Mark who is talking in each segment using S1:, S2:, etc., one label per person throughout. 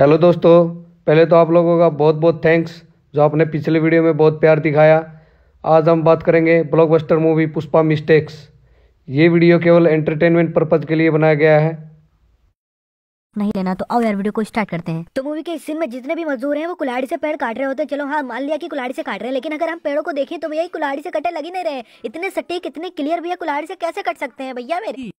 S1: hello दोस्तों पहले तो आप लोगों का बहुत बहुत थैंक्स जो आपने पिछले वीडियो में बहुत प्यार दिखाया आज हम बात करेंगे ब्लॉकबस्टर मूवी पुष्पा मिस्टेक्स ये वीडियो केवल एंटरटेनमेंट पर्पज के लिए बनाया गया है नहीं लेना तो अब यार वीडियो को स्टार्ट करते हैं तो मूवी के इस सीन में जितने भी मजदूर हैं वो कुलाड़ी से पेड़ काट रहे होते हैं चलो हाँ मान लिया कि कुलाड़ी से काट रहे हैं लेकिन अगर हम पेड़ों को देखें तो भैया कुलाड़ी से कटे लगी नहीं रहे इतने सटीक इतने क्लियर भैया कुलाड़ी से कैसे कट सकते हैं भैया मेरे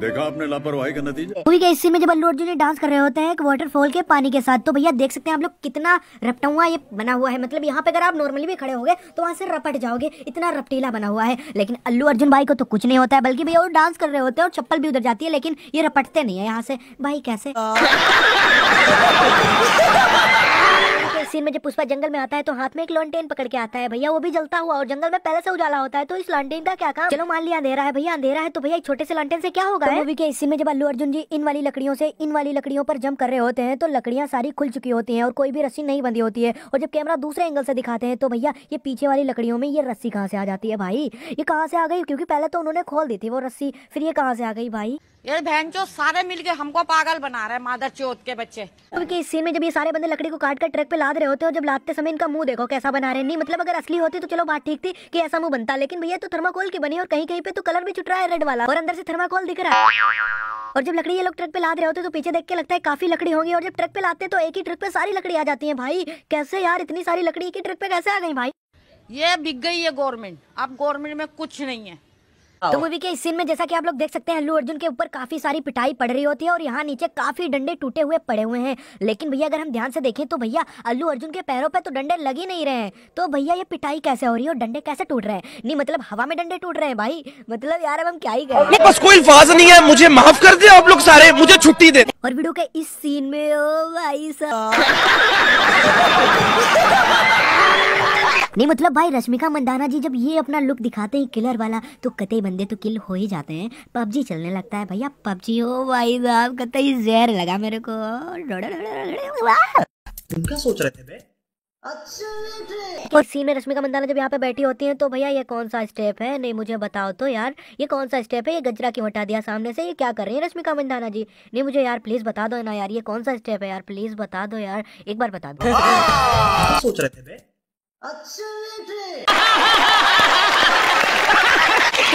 S1: देखा आपने लापरवाही का नतीजा इसी में जब अल्लू अर्जुन डांस कर रहे होते हैं एक वाटरफॉल के पानी के साथ तो भैया देख सकते हैं आप लोग कितना रपटा हुआ ये बना हुआ है मतलब यहाँ पे अगर आप नॉर्मली भी खड़े हो गए तो वहाँ से रपट जाओगे इतना रपटीला बना हुआ है लेकिन अल्लू अर्जुन भाई को तो कुछ नहीं होता है बल्कि भैया वो डांस कर रहे होते हैं और चप्पल भी उधर जाती है लेकिन ये रपटते नहीं है यहाँ से भाई कैसे सीन में जब पुष्पा जंगल में आता है तो हाथ में एक लॉन्टेन पकड़ के आता है भैया वो भी जलता हुआ और जंगल में पहले से उजाला होता है तो इस लॉन्टेन का क्या काम चलो मान लिया अंधेरा है भैया अंधेरा है तो भैया छोटे से लॉन्टेन से क्या होगा मूवी तो के इसी में जब अल्लू अर्जुन जी इन वाली लकड़ियों से इन वाली लकड़ियों पर जम कर रहे होते हैं तो लकड़ियां सारी खुल चुकी होती है और कोई भी रस्सी नहीं बंधी होती है और जब कैमरा दूसरे एंगल से दिखाते हैं तो भैया ये पीछे वाली लकड़ियों में ये रस्सी कहाँ से आ जाती है भाई ये कहाँ से आ गई क्योंकि पहले तो उन्होंने खोल दी थी वो रस्सी फिर ये कहाँ से आ गई भाई ये बहन चो सारे मिलके हमको पागल बना रहे मादर चौथ के बच्चे इस सीन में जब ये सारे बंदे लकड़ी को काट कर ट्रक पे लाद दे रहे होते हो जब लाते समय इनका मुंह देखो कैसा बना रहे नहीं मतलब अगर असली होती तो चलो बात ठीक थी कि ऐसा मुंह बनता लेकिन भैया तो थर्माकोल की बनी और कहीं कहीं पे तो कलर भी छुट रहा है रेड वाला और अंदर से थर्माकोल दिख रहा है और जब लकड़ी ये लोग ट्रक पे लाद रहे होते तो पीछे देख के लगता है काफी लकड़ी होगी और जब ट्रक पे लाते तो एक ही ट्रक पे सारी लकड़ी आ जाती है भाई कैसे यार इतनी सारी लकड़ी एक ही ट्रक पे कैसे आ गई भाई ये बिक गई है गवर्नमेंट अब गवर्नमेंट में कुछ नहीं है तो मूवी के इस सीन में जैसा कि आप लोग देख सकते हैं अल्लू अर्जुन के ऊपर काफी सारी पिटाई पड़ रही होती है और यहाँ नीचे काफी डंडे टूटे हुए पड़े हुए हैं लेकिन भैया अगर हम ध्यान से देखें तो भैया अल्लू अर्जुन के पैरों पर तो डंडे लग ही नहीं रहे हैं तो भैया ये पिटाई कैसे हो रही है और डंडे कैसे टूट रहे हैं नहीं मतलब हवा में डंडे टूट रहे हैं भाई मतलब यार अब हम क्या ही गए बस कोई फाज नहीं है मुझे माफ कर दे आप लोग सारे मुझे छुट्टी दे और वीडियो के इस सीन में ओ भाई साहब नहीं मतलब भाई रश्मिका मंदाना जी जब ये अपना लुक दिखाते हैं किलर वाला तो कतई बंदे तो किल हो ही जाते हैं पबजी चलने लगता है भैया पबजी हो भाई साहब कतई जहर लगा मेरे को क्या सोच रहे थे बे अच्छा और में रश्मिका मंदाना जब यहाँ पे बैठी होती हैं तो भैया ये कौन सा स्टेप है नहीं मुझे बताओ तो यार ये कौन सा स्टेप है ये गजरा क्यों हटा दिया सामने से ये क्या कर रही है रश्मिका मंदाना जी नहीं मुझे यार प्लीज बता दो ना यार ये कौन सा स्टेप है यार प्लीज बता दो यार एक बार बता दो सोच रहे थे तो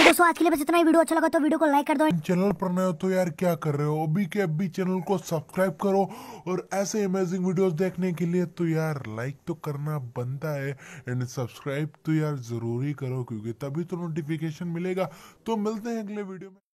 S1: दोस्तों आज के लिए बस इतना ही वीडियो अच्छा लगा तो वीडियो को लाइक कर दो चैनल पर नए हो तो यार क्या कर रहे हो अभी के अभी चैनल को सब्सक्राइब करो और ऐसे अमेजिंग वीडियोस देखने के लिए तो यार लाइक तो करना बनता है एंड सब्सक्राइब तो यार जरूरी करो क्योंकि तभी तो नोटिफिकेशन मिलेगा तो मिलते हैं अगले वीडियो में